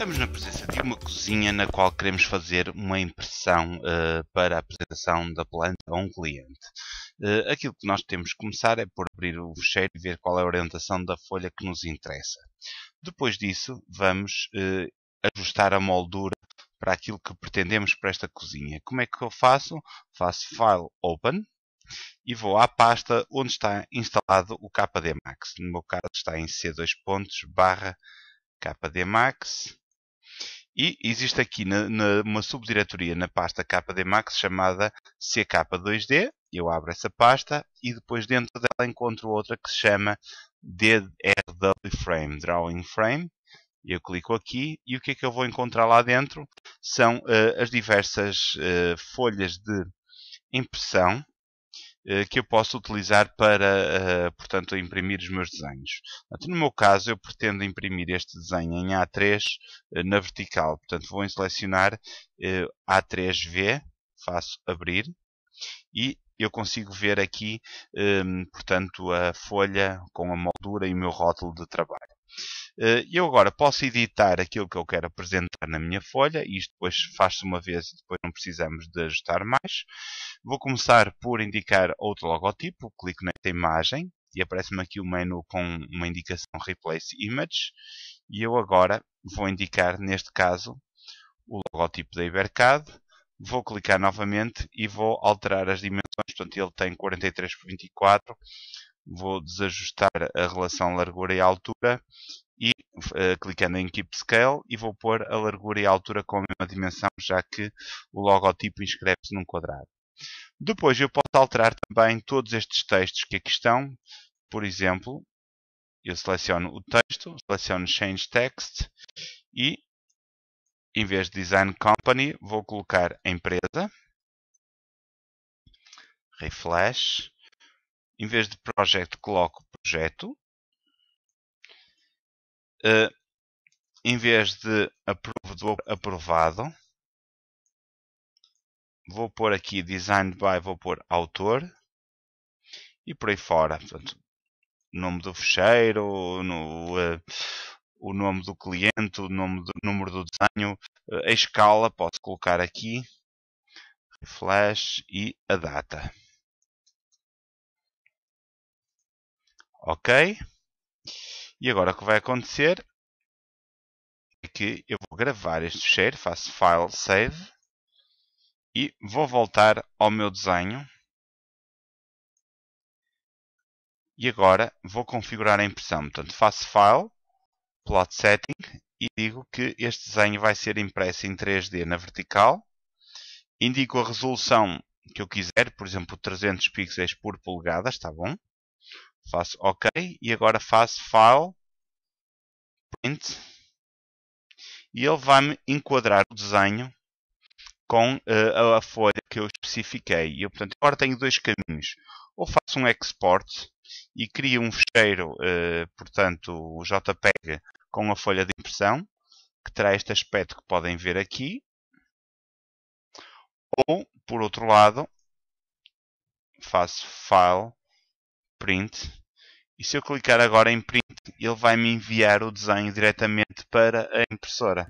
Estamos na presença de uma cozinha na qual queremos fazer uma impressão uh, para a apresentação da planta a um cliente. Uh, aquilo que nós temos que começar é por abrir o fecheiro e ver qual é a orientação da folha que nos interessa. Depois disso, vamos uh, ajustar a moldura para aquilo que pretendemos para esta cozinha. Como é que eu faço? Faço File Open e vou à pasta onde está instalado o KDMax. No meu caso está em C2 pontos barra KDMax e existe aqui na, na, uma subdiretoria na pasta KDMax chamada CK2D. Eu abro essa pasta e depois dentro dela encontro outra que se chama DRW Frame, Drawing Frame. Eu clico aqui e o que é que eu vou encontrar lá dentro são uh, as diversas uh, folhas de impressão eh, que eu posso utilizar para, eh, portanto, imprimir os meus desenhos. No meu caso, eu pretendo imprimir este desenho em A3 eh, na vertical. Portanto, vou selecionar A3V, faço abrir e eu consigo ver aqui, portanto, a folha com a moldura e o meu rótulo de trabalho. Eh, eu agora posso editar aquilo que eu quero apresentar na minha folha, e isto depois faz-se uma vez e depois não precisamos de ajustar mais. Vou começar por indicar outro logotipo, clico nesta imagem e aparece-me aqui o menu com uma indicação Replace Image e eu agora vou indicar, neste caso, o logotipo da Ibercad. Vou clicar novamente e vou alterar as dimensões, portanto ele tem 43 por 24 vou desajustar a relação largura e altura e uh, clicando em Keep Scale e vou pôr a largura e a altura com a mesma dimensão, já que o logotipo inscreve-se num quadrado. Depois eu posso alterar também todos estes textos que aqui estão. Por exemplo, eu seleciono o texto, seleciono Change Text e, em vez de Design Company, vou colocar Empresa, Reflash em vez de project, coloco projeto. Uh, em vez de aprovado aprovado, vou pôr aqui designed by, vou pôr autor e por aí fora. Portanto, nome do fecheiro, no, uh, o nome do cliente, o nome do, número do desenho, uh, a escala, posso colocar aqui, flash e a data. Ok? E agora o que vai acontecer é que eu vou gravar este fecheiro, faço File, Save e vou voltar ao meu desenho. E agora vou configurar a impressão. Portanto, faço File, Plot Setting e digo que este desenho vai ser impresso em 3D na vertical. Indico a resolução que eu quiser, por exemplo 300 pixels por polegada, está bom? Faço OK e agora faço File, Print e ele vai-me enquadrar o desenho com uh, a folha que eu especifiquei. E eu, portanto, agora tenho dois caminhos. Ou faço um export e crio um fecheiro, uh, portanto, o JPEG com a folha de impressão, que terá este aspecto que podem ver aqui. Ou, por outro lado, faço File, print. E se eu clicar agora em print, ele vai me enviar o desenho diretamente para a impressora.